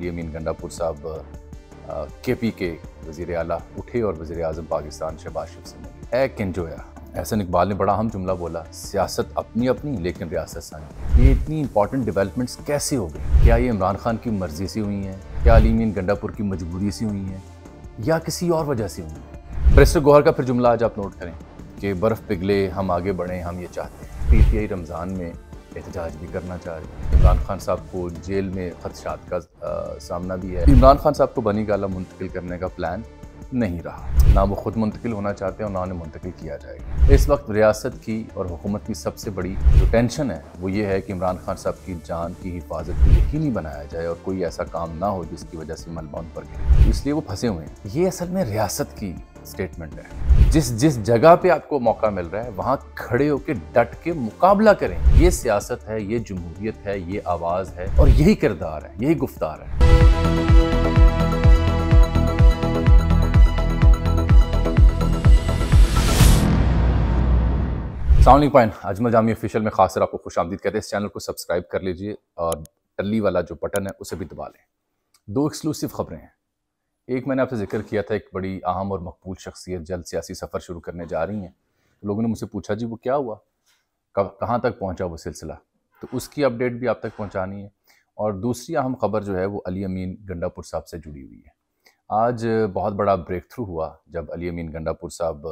अली अमीन गंडापुर साहब के पी के वजी अला उठे और वजी अजम पाकिस्तान शहबाज शिफ से मिले ए किंजोया एहसन इकबाल ने बड़ा अहम जुमला बोला सियासत अपनी अपनी लेकिन रियासत सानी ये इतनी इंपॉर्टेंट डेवलपमेंट्स कैसे हो गई क्या ये इमरान खान की मर्जी से हुई हैं क्या अलीमीन गंडापुर की मजबूरी से हुई हैं या किसी और वजह से हुई हैं प्रेसर गौहर का फिर जुमला आज आप नोट करें कि बर्फ़ पिघले हम आगे बढ़ें हम ये चाहते हैं आई रमज़ान में एहतजाज भी करना चाह रहे हैं इमरान खान साहब को जेल में खदशात का आ, सामना भी है इमरान खान साहब को बनी गाला मुंतकिल करने का प्लान नहीं रहा ना वो खुद मुंतकिल होना चाहते हैं और ना उन्हें मुंतकिल किया जाएगा इस वक्त रियासत की और हुकूमत की सबसे बड़ी जो टेंशन है वो ये है कि इमरान खान साहब की जान की हिफाजत को यकीनी बनाया जाए और कोई ऐसा काम ना हो जिसकी वजह से मलबा उन पर गए इसलिए वो फंसे हुए हैं ये असल में रियासत की स्टेटमेंट है जिस जिस जगह पे आपको मौका मिल रहा है वहाँ खड़े होकर डट के मुकाबला करें ये सियासत है ये जमहूरियत है ये आवाज़ है और यही किरदार है यही गुफ्तार है sounding point Ajmal Jami official में खासकर आपको खुश आमदीद कहते हैं इस चैनल को सब्सक्राइब कर लीजिए और टली वाला जो बटन है उसे भी दबा लें दो एक्सक्लूसिव खबरें हैं एक मैंने आपसे जिक्र किया था एक बड़ी अहम और मकबूल शख्सियत जल्द सियासी सफ़र शुरू करने जा रही हैं लोगों ने मुझसे पूछा जी वो क्या हुआ कहाँ तक पहुँचा वो सिलसिला तो उसकी अपडेट भी आप तक पहुँचानी है और दूसरी अहम खबर जो है वो अली अमीन गंडापुर साहब से जुड़ी हुई है आज बहुत बड़ा ब्रेक थ्रू हुआ जब अली अमीन गंडापुर साहब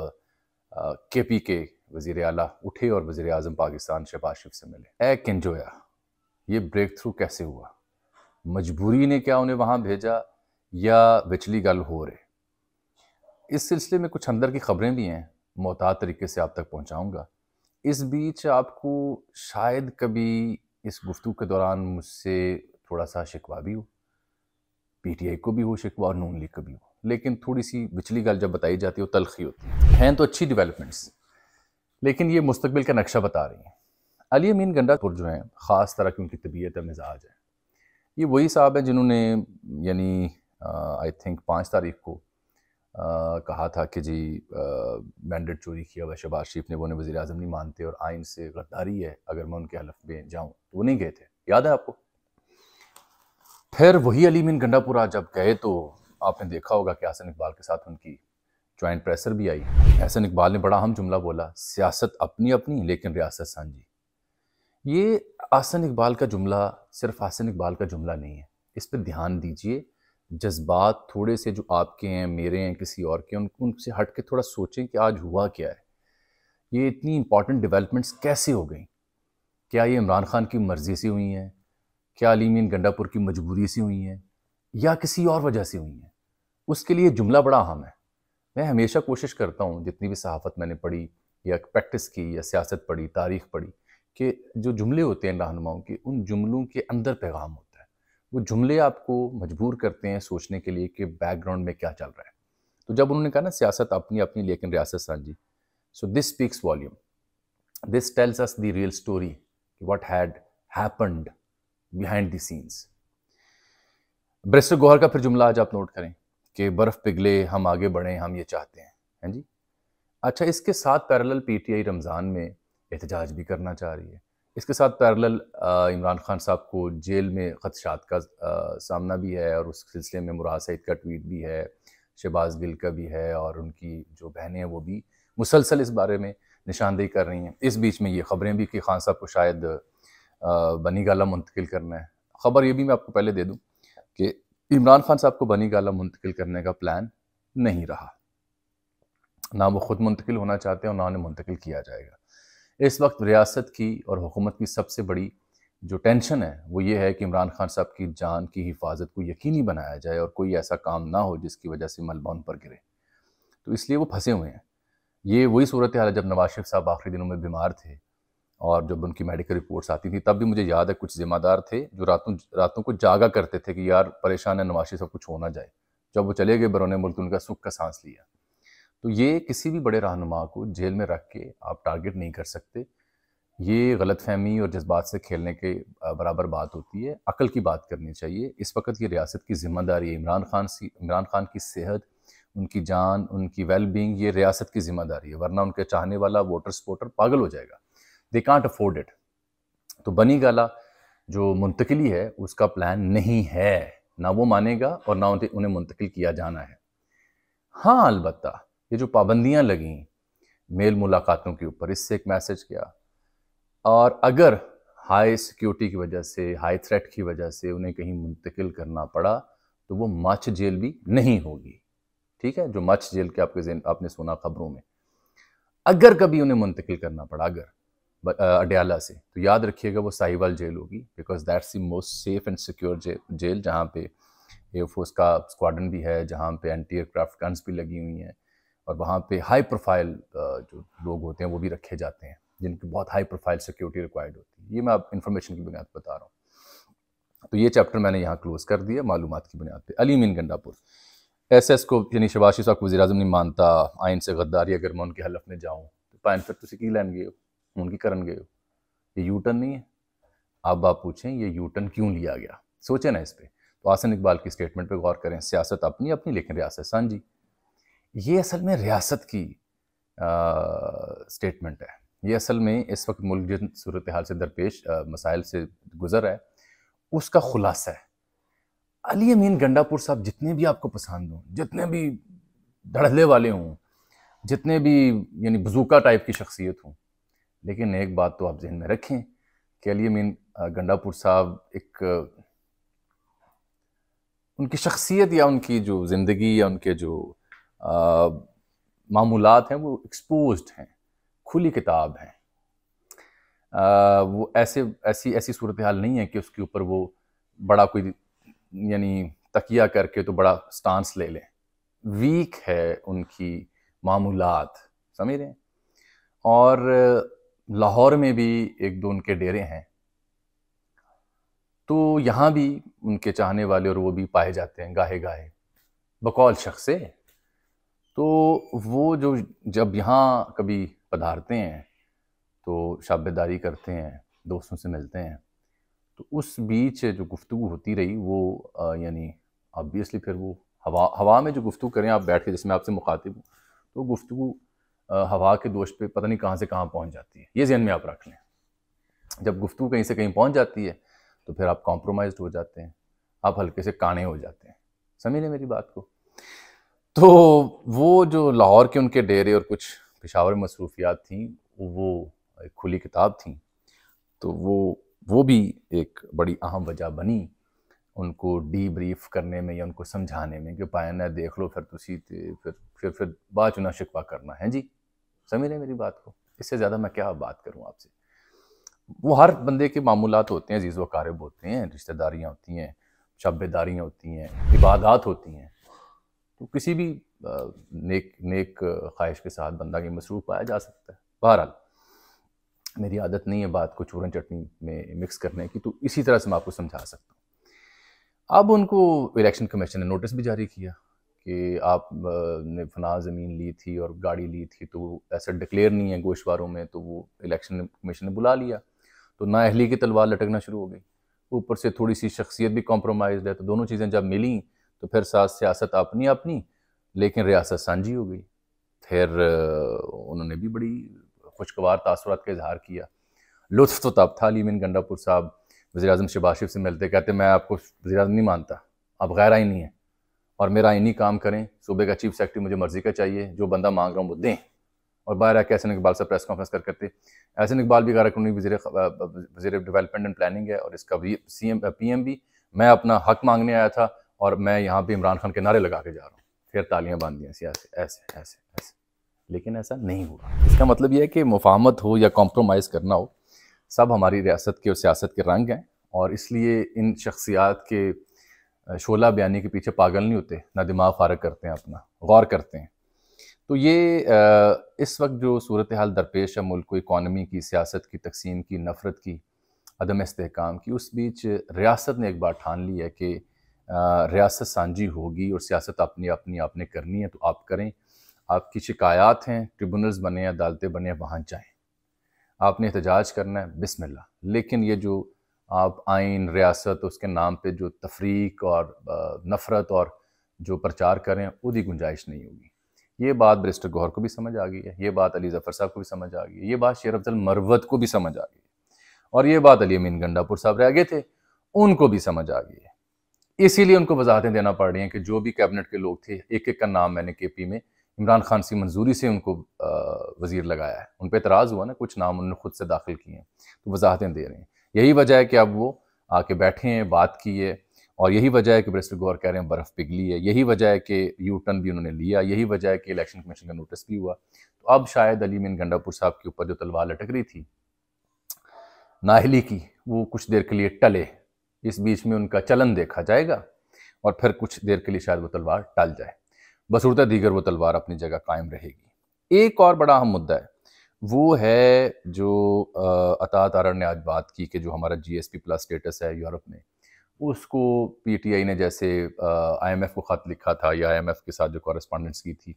के पी के वज़ी अला उठे और वज़ी अजम पाकिस्तान शहबाज शिफ से मिले ए किंजोया ये ब्रेक थ्रू कैसे हुआ मजबूरी ने क्या उन्हें वहाँ भेजा या विचली गल हो रहे इस सिलसिले में कुछ अंदर की खबरें भी हैं मोहतात तरीके से आप तक पहुंचाऊंगा इस बीच आपको शायद कभी इस गुफ्तु के दौरान मुझसे थोड़ा सा शिकवा भी हो पीटीआई को भी हो शिकवा और नून लीग को भी हो लेकिन थोड़ी सी विचली गल जब बताई जाती है वो तलखी होती है हैं तो अच्छी डेवलपमेंट्स लेकिन ये मुस्तबिल का नक्शा बता रही हैं अली अमीन गंडापुर जो हैं ख़ास तरह की उनकी तबीयत है मिजाज है ये वही साहब हैं जिन्होंने यानी आई थिंक पाँच तारीख को आ, कहा था कि जी मैंडेट चोरी किया हुआ शहबाज शरीफ ने वो वजी अजम नहीं मानते और आइन से गद्दारी है अगर मैं उनके हलफ में जाऊँ तो वो नहीं गए थे याद है आपको फिर वही अली मिन गंडापुरा जब गए तो आपने देखा होगा कि हसन इकबाल के साथ उनकी जॉइंट प्रेसर भी आई हसन इकबाल ने बड़ा हम जुमला बोला सियासत अपनी अपनी लेकिन रियासत सांझी ये हसन इकबाल का जुमला सिर्फ हसन इकबाल का जुमला नहीं है इस पर ध्यान दीजिए जज्बात थोड़े से जो आपके हैं मेरे हैं किसी और के उनको उनसे हट के थोड़ा सोचें कि आज हुआ क्या है ये इतनी इंपॉर्टेंट डेवलपमेंट्स कैसे हो गई क्या ये इमरान खान की मर्ज़ी से हुई हैं क्या अलीमीन गंडापुर की मजबूरी से हुई हैं या किसी और वजह से हुई हैं उसके लिए जुमला बड़ा अहम है मैं हमेशा कोशिश करता हूँ जितनी भी सहाफ़त मैंने पढ़ी या प्रैक्टिस की या सियासत पढ़ी तारीख पढ़ी कि जो जुमले होते हैं रहनुमाओं के उन जुमलों के अंदर पैगाम होते हैं वो जुमले आपको मजबूर करते हैं सोचने के लिए कि बैकग्राउंड में क्या चल रहा है तो जब उन्होंने कहा ना सियासत अपनी अपनी लेकिन रियासत सांझी so this speaks volume this tells us the real story what had happened behind the scenes barrister Gohar का फिर जुमला आज आप नोट करें कि बर्फ़ पिघले हम आगे बढ़ें हम ये चाहते हैं हैं जी अच्छा इसके साथ पैरल पी रमज़ान में एहतजाज भी करना चाह रही है इसके साथ पैरल इमरान खान साहब को जेल में खदशात का आ, सामना भी है और उस सिलसिले में मुराद सईद का ट्वीट भी है शहबाज गिल का भी है और उनकी जो बहनें हैं वो भी मुसलसल इस बारे में निशानदेही कर रही हैं इस बीच में ये खबरें भी कि खान साहब को शायद बनी गाला मुंतकिल करना है ख़बर ये भी मैं आपको पहले दे दूँ कि इमरान खान साहब को बनी गाला मुंतकिल करने का प्लान नहीं रहा ना वो ख़ुद मुंतकिल होना चाहते हैं और ना उन्हें मुंतकिल किया जाएगा इस वक्त रियासत की और हुकूमत की सबसे बड़ी जो टेंशन है वो ये है कि इमरान खान साहब की जान की हिफाजत को यकीनी बनाया जाए और कोई ऐसा काम ना हो जिसकी वजह से मलबा उन पर गिरे तो इसलिए वो फंसे हुए हैं ये वही सूरत हाल है जब नवाज शरीफ साहब आखिरी दिनों में बीमार थे और जब उनकी मेडिकल रिपोर्ट्स आती थी तब भी मुझे याद है कुछ ज़िम्मेदार थे जो रातों रातों को जागा करते थे कि यार परेशान है नवाज शरीफ साहब कुछ हो ना जाए जब वो चले गए बरौने मुल्क उनका सुख का सांस लिया तो ये किसी भी बड़े रहनुमा को जेल में रख के आप टारगेट नहीं कर सकते ये गलत फहमी और जज्बात से खेलने के बराबर बात होती है अकल की बात करनी चाहिए इस वक्त ये रियासत की जिम्मेदारी है इमरान खान सी इमरान खान की सेहत उनकी जान उनकी वेल बींग ये रियासत की जिम्मेदारी है वरना उनके चाहने वाला वोटर सपोर्टर पागल हो जाएगा दे कांट अफोर्ड इट तो बनी गाला जो मुंतकली है उसका प्लान नहीं है ना वो मानेगा और ना उन्हें उन्हें मुंतकिल किया जाना है हाँ अलबत्ता ये जो पाबंदियां लगी मेल मुलाकातों के ऊपर इससे एक मैसेज गया और अगर हाई सिक्योरिटी की वजह से हाई थ्रेट की वजह से उन्हें कहीं मुंतकिल करना पड़ा तो वो मच जेल भी नहीं होगी ठीक है जो मच जेल के आपके जेन आपने सुना खबरों में अगर कभी उन्हें मुंतकिल करना पड़ा अगर अडयाला से तो याद रखिएगा वो साहिवाल जेल होगी because that's the most safe and secure jail jail जहाँ पे एयरफोर्स का स्क्वाडन भी है जहाँ पे एंटी एयरक्राफ्ट गन्स भी लगी हुई हैं और वहाँ पे हाई प्रोफाइल जो लोग होते हैं वो भी रखे जाते हैं जिनकी बहुत हाई प्रोफाइल सिक्योरिटी रिक्वायर्ड होती है ये मैं आप इन्फॉर्मेशन की बुनियाद बता रहा हूँ तो ये चैप्टर मैंने यहाँ क्लोज़ कर दिया मालूम की बुनियाद पर अली मीन गंडापुर एस एस को यानी शबाशी साहब वजी अजम नहीं मानता आइन से गद्दारी अगर मैं उनके हलफ में जाऊँ तो पाइन फिर तुम तो की लैन गए हो उनकी करण गए हो ये यूटर्न नहीं है अब आप पूछें ये यूटर्न क्यों लिया गया सोचें ना इस पर तो आसन इकबाल की स्टेटमेंट पर गौर करें सियासत अपनी अपनी लेकिन रियासत सांझी ये असल में रियासत की स्टेटमेंट है ये असल में इस वक्त मुल्क जिन सूरत हाल से दरपेश मसाइल से गुजर रहा है उसका खुलासा है अली अमीन गंडापुर साहब जितने भी आपको पसंद हों जितने भी धड़ले वाले हों जितने भी यानी बजूका टाइप की शख्सियत हों लेकिन एक बात तो आप जहन में रखें कि अली अमीन गंडापुर साहब एक उनकी शख्सियत या उनकी जो ज़िंदगी या उनके जो मामूलत हैं वो एक्सपोज हैं खुली किताब हैं वो ऐसे ऐसी ऐसी सूरत हाल नहीं है कि उसके ऊपर वो बड़ा कोई यानी तकिया करके तो बड़ा स्टांस ले लें वीक है उनकी मामूलत समझ रहे हैं और लाहौर में भी एक दो उनके डेरे हैं तो यहाँ भी उनके चाहने वाले और वो भी पाए जाते हैं गाहे गाहे बकौल शख्स है तो वो जो जब यहाँ कभी पधारते हैं तो शाबेदारी करते हैं दोस्तों से मिलते हैं तो उस बीच जो गुफ्तु होती रही वो यानी ऑब्वियसली फिर वो हवा हवा में जो गुफ्तु करें आप बैठ के जैसे मैं आपसे मुखातिब हूँ तो गुफ्तु हवा के दोष पे पता नहीं कहाँ से कहाँ पहुँच जाती है ये जहन में आप रख लें जब गुफ्तु कहीं से कहीं पहुँच जाती है तो फिर आप कॉम्प्रोमाइज हो जाते हैं आप हल्के से काने हो जाते हैं समझ लें मेरी बात को तो वो जो लाहौर के उनके डेरे और कुछ पेशावर मसरूफियात थी वो एक खुली किताब थी तो वो वो भी एक बड़ी अहम वजह बनी उनको डी ब्रीफ करने में या उनको समझाने में कि पायना देख लो फिर तुसी फिर फिर फिर बात चुना शिकवा करना है जी समझ रहे मेरी बात को इससे ज़्यादा मैं क्या बात करूँ आपसे वो हर बंदे के मामूलत होते हैं अजीज़ वक़ारब होते हैं रिश्तेदारियाँ होती हैं शब्बेदारियाँ होती हैं इबादात होती हैं तो किसी भी नेक नेक ख्वाहिश के साथ बंदा के मसरूफ़ पाया जा सकता है बहरहाल मेरी आदत नहीं है बात को चूरन चटनी में मिक्स करने की तो इसी तरह से मैं आपको समझा सकता हूँ अब उनको इलेक्शन कमीशन ने नोटिस भी जारी किया कि आप ने फना ज़मीन ली थी और गाड़ी ली थी तो ऐसा डिक्लेयर नहीं है गोशवारों में तो वो इलेक्शन कमीशन ने बुला लिया तो नाअहली की तलवार लटकना शुरू हो गई ऊपर से थोड़ी सी शख्सियत भी कॉम्प्रोमाइज है तो दोनों चीज़ें जब मिली तो फिर साथ सियासत अपनी अपनी लेकिन रियासत सांझी हो गई फिर उन्होंने भी बड़ी खुशगवार तासरत का इजहार किया लुत्फ तो तब था अलीमिन गंडापुर साहब वजी अजम शबाशिफ से मिलते कहते मैं आपको वजी अजम नहीं मानता आप गैर आइनी हैं और मेरा आइनी काम करें सूबे का चीफ सेक्रेटरी मुझे मर्जी का चाहिए जो बंदा मांग रहा हूँ वो दें और बाहर आके ऐसे इकबाल साहब प्रेस कॉन्फ्रेंस कर करते ऐसे इकबाल भी गारा कानूनी वजी वजी डेवलपमेंट एंड प्लानिंग है और इसका सी एम पी एम भी मैं अपना हक मांगने आया था और मैं यहाँ पे इमरान खान के नारे लगा के जा रहा हूँ फिर तालियां बांध दी ऐसे ऐसे ऐसे ऐसे लेकिन ऐसा नहीं हुआ इसका मतलब यह है कि मुफामत हो या कॉम्प्रोमाइज़ करना हो सब हमारी रियासत के और सियासत के रंग हैं और इसलिए इन शख्सियात के शोला बयानी के पीछे पागल नहीं होते ना दिमाग फारग करते हैं अपना गौर करते हैं तो ये इस वक्त जो सूरत हाल दरपेश है मुल्क को इकानमी की सियासत की तकसीम की नफ़रत की अदम इसकाम की उस बीच रियासत ने एक बार ठान ली है कि रियासत सांझी होगी और सियासत अपनी अपनी आपने करनी है तो आप करें आपकी शिकायत हैं ट्रिब्यूनल्स बने अदालतें बने वहाँ जाएँ आपने एहतजाज करना है बिसमिल्ला लेकिन ये जो आप आइन रियासत उसके नाम पे जो तफरीक और नफ़रत और जो प्रचार करें उदी गुंजाइश नहीं होगी ये बात बरिस्टर गौर को भी समझ आ गई है ये बात अली जफ़र साहब को भी समझ आ गई है ये बात शेर अफजल मरवत को भी समझ आ गई है और ये बात अली अमीन गंडापुर साहब रह गए थे उनको भी समझ आ गई है इसीलिए उनको वजाहतें देना पड़ रही हैं कि जो भी कैबिनेट के लोग थे एक एक का नाम मैंने के पी में इमरान खान सी मंजूरी से उनको वजीर लगाया है उन पर एतराज़ हुआ ना कुछ नाम उन्होंने खुद से दाखिल किए हैं तो वजाहतें दे रहे हैं यही वजह है कि अब वो आके बैठे हैं बात की है और यही वजह है कि ब्रिस्टर गौर कह रहे हैं बर्फ़ पिघली है यही वजह है कि यू टर्न भी उन्होंने लिया यही वजह है कि इलेक्शन कमीशन का नोटिस भी हुआ तो अब शायद अली मीन गंडापुर साहब के ऊपर जो तलवार लटक रही थी नाहली की वो कुछ देर के लिए टले इस बीच में उनका चलन देखा जाएगा और फिर कुछ देर के लिए शायद वो तलवार टाल जाए बसूरता दीगर वो तलवार अपनी जगह कायम रहेगी एक और बड़ा अहम मुद्दा है वो है जो अता तारण ने आज बात की कि जो हमारा जीएसपी प्लस स्टेटस है यूरोप में उसको पीटीआई ने जैसे आईएमएफ को ख़त लिखा था या आईएमएफ के साथ जो कॉरेस्पॉन्डेंस की थी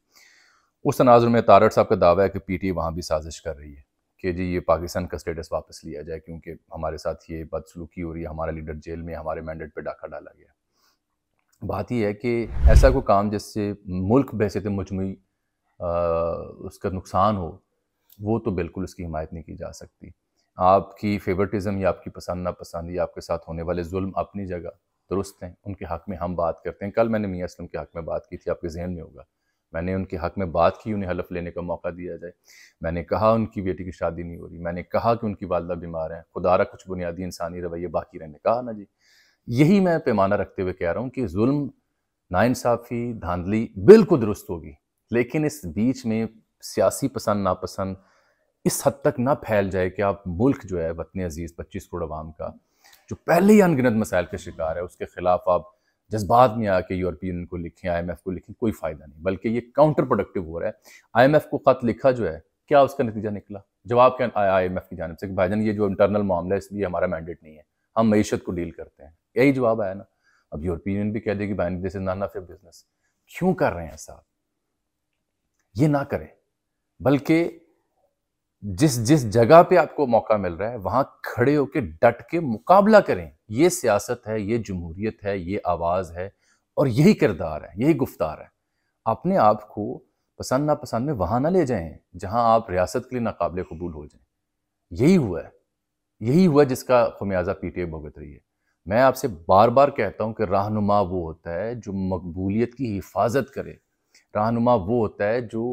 उस तनाजुर में तारड़ साहब का दावा है कि पीटीआई वहाँ भी साजिश कर रही है कि जी ये पाकिस्तान का स्टेटस वापस लिया जाए क्योंकि हमारे साथ ये बदसलूकी हो रही है हमारा लीडर जेल में हमारे मैंडेट पर डाका डाला गया बात यह है कि ऐसा कोई काम जिससे मुल्क बहसीत मजमू उसका नुकसान हो वो तो बिल्कुल उसकी हिमायत नहीं की जा सकती आपकी फेवरेटिज्म या आपकी पसंद नापसंद या आपके साथ होने वाले जुल्म अपनी जगह दुरुस्त हैं उनके हक़ में हम बात करते हैं कल मैंने मियाँ असलम के हक़ में बात की थी आपके जहन में होगा मैंने उनके हक में बात की उन्हें हलफ लेने का मौका दिया जाए मैंने कहा उनकी बेटी की शादी नहीं हो रही मैंने कहा कि उनकी वालदा बीमार हैं खुदारा कुछ बुनियादी इंसानी रवैये बाकी रहने कहा ना जी यही मैं पैमाना रखते हुए कह रहा हूँ कि जुल्म नाइंसाफ़ी धांधली बिल्कुल दुरुस्त होगी लेकिन इस बीच में सियासी पसंद नापसंद इस हद तक ना फैल जाए कि आप मुल्क जो है वतन अजीज़ पच्चीस करोड़ आवाम का जो पहले ही अनगिनत मसाइल का शिकार है उसके ख़िलाफ़ आप जज्बात में आके यूरोपियन को लिखें आईएमएफ को लिखें कोई फ़ायदा नहीं बल्कि ये काउंटर प्रोडक्टिव हो रहा है आईएमएफ को ख़त लिखा जो है क्या उसका नतीजा निकला जवाब क्या आया आई एम एफ की जानब से कि भाईजान ये जो इंटरनल मामला है इसलिए हमारा मैंडेट नहीं है हम मीशत को डील करते हैं यही जवाब आया ना अब यूरोपियन यूनियन भी कह देगी भाई this is not enough business क्यों कर रहे हैं साहब ये ना करें बल्कि जिस जिस जगह पे आपको मौका मिल रहा है वहां खड़े होकर डट के मुकाबला करें ये सियासत है ये जमहूरियत है ये आवाज़ है और यही किरदार है यही गुफ्तार है अपने आप को पसंद नापसंद में वहां ना ले जाएं जहां आप रियासत के लिए नाकबले कबूल हो जाएं यही हुआ है यही हुआ जिसका खमियाजा पीटीए भुगत रही है मैं आपसे बार बार कहता हूं कि रहनुमा वो होता है जो मकबूलियत की हिफाजत करे रहनुमा वो होता है जो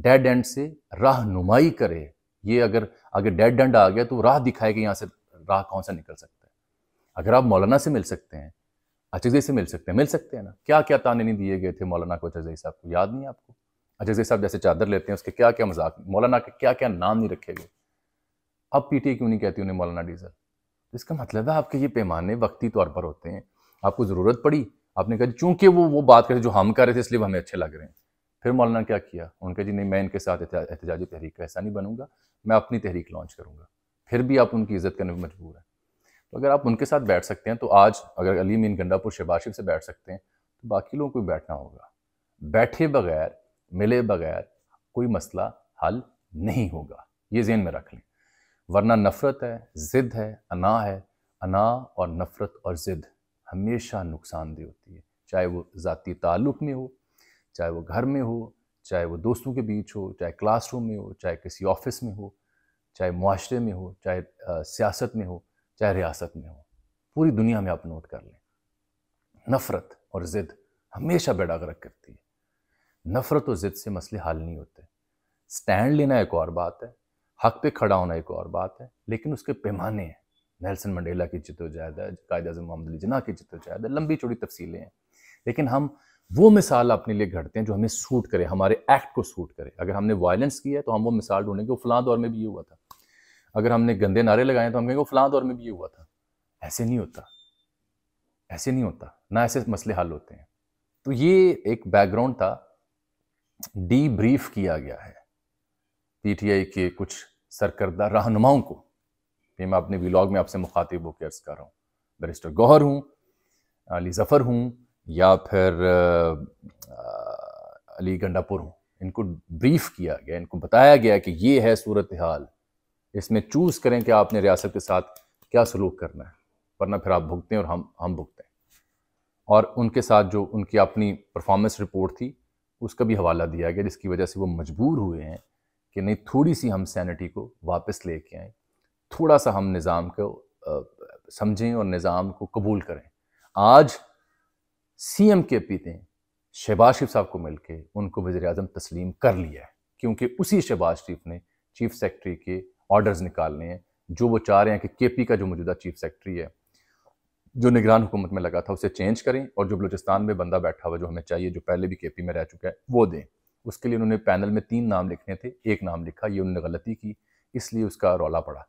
डेड एंड से राह नुमाई करे ये अगर अगर डेड एंड आ गया तो राह दिखाए कि यहाँ से राह कौन सा निकल सकता है अगर आप मौलाना से मिल सकते हैं अजय से मिल सकते हैं मिल सकते हैं ना क्या क्या ताने नहीं दिए गए थे मौलाना को अजय साहब को याद नहीं आपको अचकजई साहब जैसे चादर लेते हैं उसके क्या क्या मजाक मौलाना के क्या क्या नाम नहीं रखे गए अब पी क्यों नहीं कहती उन्हें मौलाना डीजल तो इसका मतलब है आपके ये पैमाने वक्ती तौर पर होते हैं आपको ज़रूरत पड़ी आपने कहा चूंकि वो वो बात करे जो हम कर रहे थे इसलिए हमें अच्छे लग रहे हैं फिर मौलाना क्या किया उनके जी नहीं मैं इनके साथ एहतजाजी तहरीक का ऐसा नहीं बनूंगा मैं अपनी तहरीक लॉन्च करूँगा फिर भी आप उनकी इज्जत करने पर मजबूर हैं तो अगर आप उनके साथ बैठ सकते हैं तो आज अगर अली मीन गंडापुर शबाशिफ से बैठ सकते हैं तो बाकी लोगों को भी बैठना होगा बैठे बगैर मिले बगैर कोई मसला हल नहीं होगा ये जेन में रख लें वरना नफ़रत है ज़िद है अना है अना और नफ़रत और ज़िद हमेशा नुकसानदेह होती है चाहे वो ज़ाती ताल्लुक़ में हो चाहे वो घर में हो चाहे वो दोस्तों के बीच हो चाहे क्लासरूम में हो चाहे किसी ऑफिस में हो चाहे मुआरे में हो चाहे सियासत में हो चाहे रियासत में हो पूरी दुनिया में आप नोट कर लें नफ़रत और ज़िद हमेशा बेड़ा गर्क करती है नफ़रत और ज़िद से मसले हल नहीं होते स्टैंड लेना एक और बात है हक पे खड़ा होना एक और बात है लेकिन उसके पैमाने हैं नेल्सन मंडेला की जदोजहद है कायद अजम मोहम्मद अली जना की जदोजहद लंबी चौड़ी तफसीलें हैं लेकिन हम वो मिसाल अपने लिए घटते हैं जो हमें सूट करे हमारे एक्ट को सूट करे अगर हमने वायलेंस किया है तो हम वो मिसाल ढूंढेंगे वो फलां दौर में भी ये हुआ था अगर हमने गंदे नारे लगाए तो हम कहेंगे फलां दौर में भी ये हुआ था ऐसे नहीं होता ऐसे नहीं होता ना ऐसे मसले हल होते हैं तो ये एक बैकग्राउंड था डी ब्रीफ किया गया है पीटीआई के कुछ सरकर्दा रहनुमाओं को ये मैं अपने व्लॉग में आपसे मुखातिब होकर अर्ज कर रहा हूँ बैरिस्टर गौहर हूँ अली जफ़र हूँ या फिर अली गंडापुर हो इनको ब्रीफ किया गया इनको बताया गया कि ये है सूरत हाल इसमें चूज़ करें कि आपने रियासत के साथ क्या सलूक करना है वरना फिर आप भुगतें और हम हम भुगतें और उनके साथ जो उनकी अपनी परफॉर्मेंस रिपोर्ट थी उसका भी हवाला दिया गया जिसकी वजह से वो मजबूर हुए हैं कि नहीं थोड़ी सी हम सैनिटी को वापस लेके आएँ थोड़ा सा हम निज़ाम को समझें और निज़ाम को कबूल करें आज सी एम के पी ने शहबाज शरीफ साहब को मिलकर उनको वजी अजम तस्लीम कर लिया है क्योंकि उसी शहबाज शरीफ ने चीफ सेक्रेटरी के ऑर्डर्स निकालने हैं जो वो चाह रहे हैं कि के पी का जो मौजूदा चीफ सेक्रेटरी है जो निगरान हुकूमत में लगा था उसे चेंज करें और जो बलूचिस्तान में बंदा बैठा हुआ जो हमें चाहिए जो पहले भी के पी में रह चुका है वो दें उसके लिए उन्होंने पैनल में तीन नाम लिखने थे एक नाम लिखा ये उन्होंने गलती की इसलिए उसका रौला पड़ा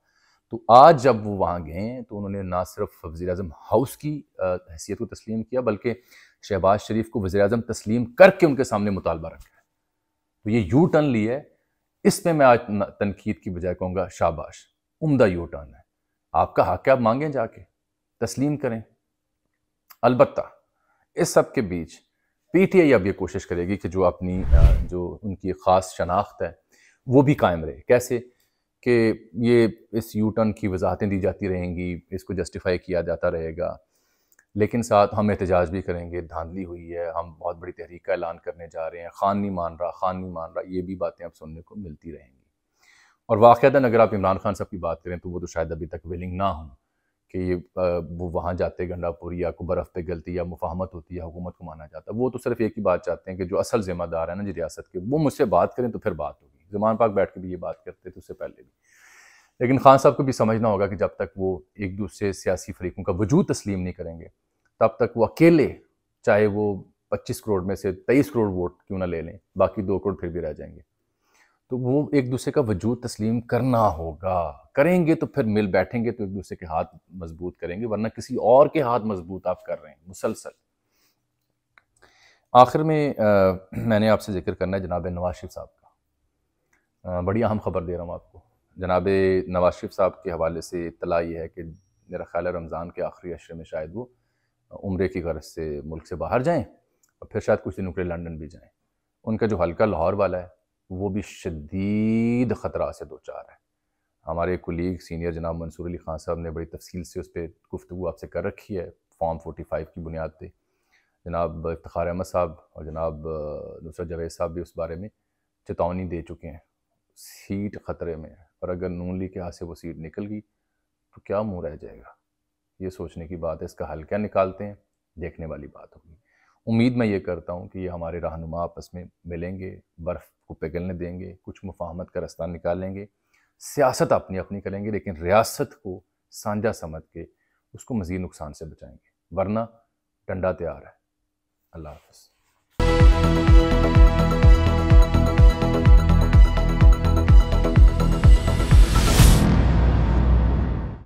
तो आज जब वो वहाँ गए तो उन्होंने ना सिर्फ वज़ी अजम हाउस की हैसियत को तस्लीम किया बल्कि शहबाज शरीफ को वज़ी अजम तस्लीम करके उनके सामने मुतालबा रखा है तो ये यू टर्न लिया है इसमें मैं आज तनकीद की बजाय कहूँगा शाबाश उमदा यू टर्न है आपका हक आप मांगें जाके तस्लीम करें अलबत् इस सब के बीच पी टी आई अब ये कोशिश करेगी कि जो अपनी जो उनकी ख़ास शनाख्त है वो भी कायम रहे कैसे कि ये इस यू टर्न की वजाहतें दी जाती रहेंगी इसको जस्टिफाई किया जाता रहेगा लेकिन साथ हम एहतजाज भी करेंगे धांधली हुई है हम बहुत बड़ी तहरीक का ऐलान करने जा रहे हैं खान नहीं मान रहा खान नहीं मान रहा ये भी बातें अब सुनने को मिलती रहेंगी और वाक़ता अगर आप इमरान खान साहब की बात करें तो वो तो शायद अभी तक विलिंग ना हों कि ये वो वहाँ जाते गंडापुरी या को बर्फ़ पे गलती या मुफाहमत होती या हुकूमत को माना जाता वो तो सिर्फ एक ही बात चाहते हैं कि जो असल ज़िम्मेदार है ना जी रियासत के वो मुझसे बात करें तो फिर बात होगी जमान पाक बैठ के भी ये बात करते थे उससे पहले भी लेकिन खान साहब को भी समझना होगा कि जब तक वो एक दूसरे सियासी फरीकों का वजूद तस्लीम नहीं करेंगे तब तक वो अकेले चाहे वो पच्चीस करोड़ में से तेईस करोड़ वोट क्यों ना ले लें बाकी दो करोड़ फिर भी रह जाएंगे तो वो एक दूसरे का वजूद तस्लीम करना होगा करेंगे तो फिर मिल बैठेंगे तो एक दूसरे के हाथ मजबूत करेंगे वरना किसी और के हाथ मजबूत आप कर रहे हैं मुसलसल आखिर में आ, मैंने आपसे जिक्र करना है जनाब नवाज शरीफ साहब का बड़ी अहम खबर दे रहा हूँ आपको जनाब नवाज शरीफ साहब के हवाले से इतला ये है कि मेरा ख्याल है रमज़ान के आखिरी अशरे में शायद वो उम्र की गरज से मुल्क से बाहर जाएँ और फिर शायद कुछ दिनों के लिए लंडन भी जाएँ उनका जो हल्का लाहौर वाला है वो भी शदीद ख़तरा से दो चार है हमारे कुलीग सीनियर जनाब मंसूर अली खान साहब ने बड़ी तफसील से उस पर गुफ्तु आपसे कर रखी है फॉर्म फोटी फाइव की बुनियाद पर जनाब इफ्तार अहमद साहब और जनाब नुसरत जवेद साहब भी उस बारे में चेतावनी दे चुके हैं सीट ख़तरे में है और अगर नून लीग के हाथ से वो सीट निकल गई तो क्या मुँह रह जाएगा ये सोचने की बात है इसका हल क्या निकालते हैं देखने वाली बात होगी उम्मीद मैं ये करता हूँ कि ये हमारे रहनुमा आपस में मिलेंगे बर्फ़ को पिघलने देंगे कुछ मुफाहमत का रास्ता निकालेंगे सियासत अपनी अपनी करेंगे लेकिन रियासत को साझा समझ के उसको मज़ीद नुकसान से बचाएंगे वरना डंडा तैयार है अल्लाह हाफ